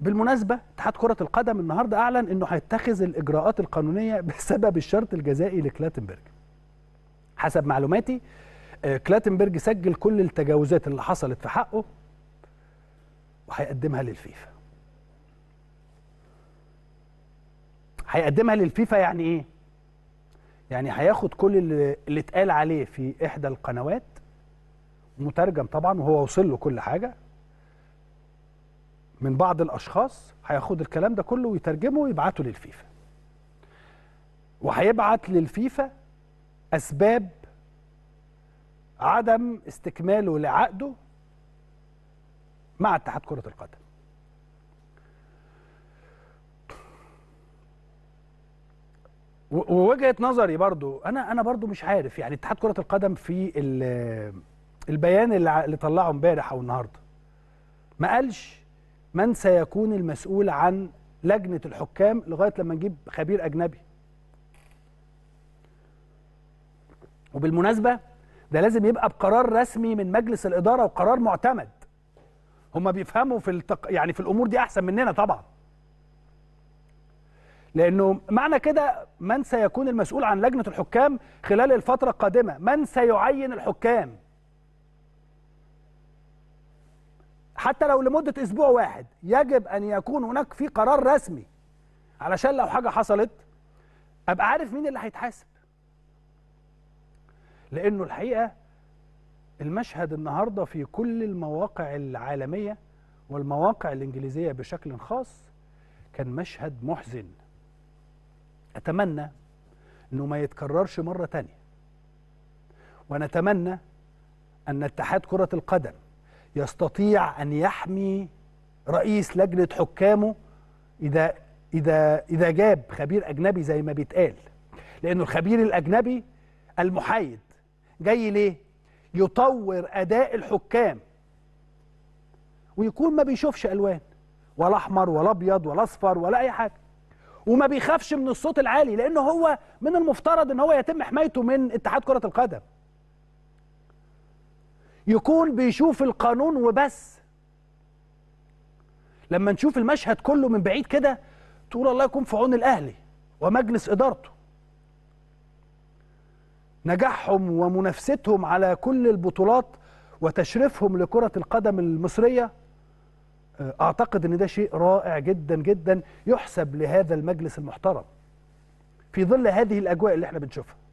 بالمناسبه اتحاد كره القدم النهارده اعلن انه هيتخذ الاجراءات القانونيه بسبب الشرط الجزائي لكلاتنبرج حسب معلوماتي آه، كلاتنبرج سجل كل التجاوزات اللي حصلت في حقه وهيقدمها للفيفا هيقدمها للفيفا يعني ايه يعني هياخد كل اللي, اتقال عليه في احدى القنوات مترجم طبعا وهو وصل له كل حاجه من بعض الاشخاص هياخد الكلام ده كله ويترجمه ويبعته للفيفا وهيبعت للفيفا اسباب عدم استكماله لعقده مع اتحاد كره القدم ووجهه نظري برضو انا انا برضو مش عارف يعني اتحاد كره القدم في البيان اللي طلعه امبارح او النهارده ما قالش من سيكون المسؤول عن لجنه الحكام لغايه لما نجيب خبير اجنبي وبالمناسبه ده لازم يبقى بقرار رسمي من مجلس الاداره وقرار معتمد هم بيفهموا في التق... يعني في الامور دي احسن مننا طبعا لانه معنى كده من سيكون المسؤول عن لجنه الحكام خلال الفتره القادمه من سيعين الحكام حتى لو لمده اسبوع واحد يجب ان يكون هناك في قرار رسمي علشان لو حاجه حصلت ابقى عارف مين اللي هيتحاسب لانه الحقيقه المشهد النهارده في كل المواقع العالميه والمواقع الانجليزيه بشكل خاص كان مشهد محزن اتمنى انه ما يتكررش مره تانية ونتمنى ان اتحاد كره القدم يستطيع أن يحمي رئيس لجنة حكامه إذا إذا إذا جاب خبير أجنبي زي ما بيتقال لأنه الخبير الأجنبي المحايد جاي ليه؟ يطور أداء الحكام ويكون ما بيشوفش ألوان ولا أحمر ولا أبيض ولا أصفر ولا أي حاجة وما بيخافش من الصوت العالي لأنه هو من المفترض أن هو يتم حمايته من اتحاد كرة القدم يكون بيشوف القانون وبس لما نشوف المشهد كله من بعيد كده تقول الله يكون في عون الاهلي ومجلس ادارته نجاحهم ومنافستهم على كل البطولات وتشريفهم لكرة القدم المصرية آه، أعتقد أن ده شيء رائع جدا جدا يحسب لهذا المجلس المحترم في ظل هذه الأجواء اللي احنا بنشوفها